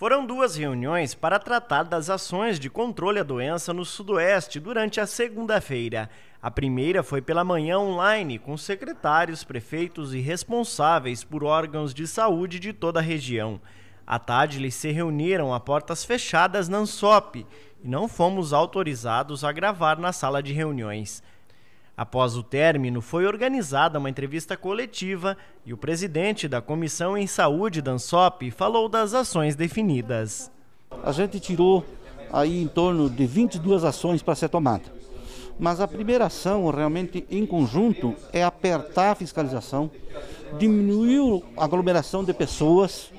Foram duas reuniões para tratar das ações de controle à doença no Sudoeste durante a segunda-feira. A primeira foi pela manhã online, com secretários, prefeitos e responsáveis por órgãos de saúde de toda a região. À tarde, eles se reuniram a portas fechadas na ANSOP e não fomos autorizados a gravar na sala de reuniões. Após o término, foi organizada uma entrevista coletiva e o presidente da Comissão em Saúde da falou das ações definidas. A gente tirou aí em torno de 22 ações para ser tomada. Mas a primeira ação, realmente em conjunto, é apertar a fiscalização, diminuir a aglomeração de pessoas,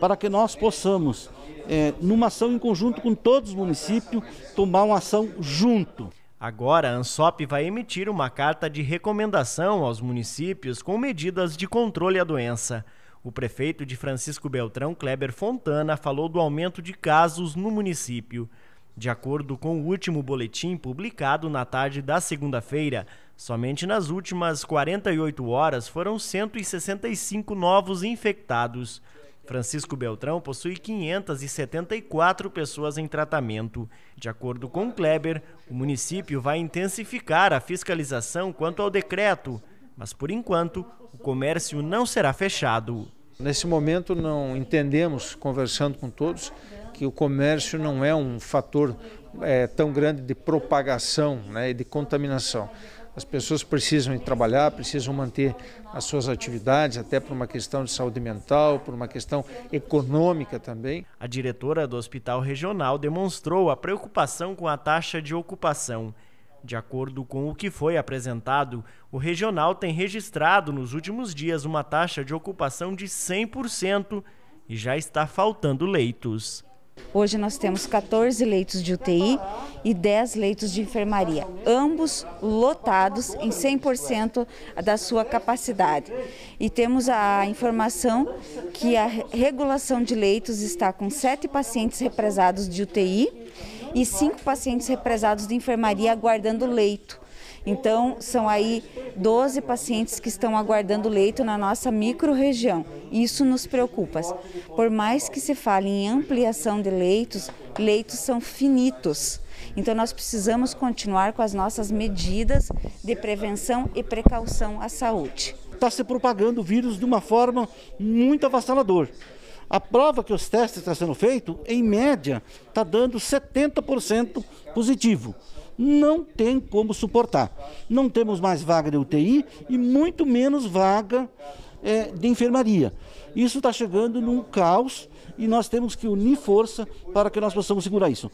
para que nós possamos, é, numa ação em conjunto com todos os municípios, tomar uma ação junto. Agora, a ANSOP vai emitir uma carta de recomendação aos municípios com medidas de controle à doença. O prefeito de Francisco Beltrão, Kleber Fontana, falou do aumento de casos no município. De acordo com o último boletim publicado na tarde da segunda-feira, somente nas últimas 48 horas foram 165 novos infectados. Francisco Beltrão possui 574 pessoas em tratamento. De acordo com Kleber, o município vai intensificar a fiscalização quanto ao decreto, mas por enquanto o comércio não será fechado. Nesse momento não entendemos, conversando com todos, que o comércio não é um fator é, tão grande de propagação né, e de contaminação. As pessoas precisam ir trabalhar, precisam manter as suas atividades, até por uma questão de saúde mental, por uma questão econômica também. A diretora do Hospital Regional demonstrou a preocupação com a taxa de ocupação. De acordo com o que foi apresentado, o regional tem registrado nos últimos dias uma taxa de ocupação de 100% e já está faltando leitos. Hoje nós temos 14 leitos de UTI e 10 leitos de enfermaria, ambos lotados em 100% da sua capacidade. E temos a informação que a regulação de leitos está com 7 pacientes represados de UTI e 5 pacientes represados de enfermaria aguardando leito. Então, são aí 12 pacientes que estão aguardando leito na nossa microrregião. Isso nos preocupa. Por mais que se fale em ampliação de leitos, leitos são finitos. Então, nós precisamos continuar com as nossas medidas de prevenção e precaução à saúde. Está se propagando o vírus de uma forma muito avassaladora. A prova que os testes estão sendo feitos, em média, está dando 70% positivo não tem como suportar. Não temos mais vaga de UTI e muito menos vaga é, de enfermaria. Isso está chegando num caos e nós temos que unir força para que nós possamos segurar isso.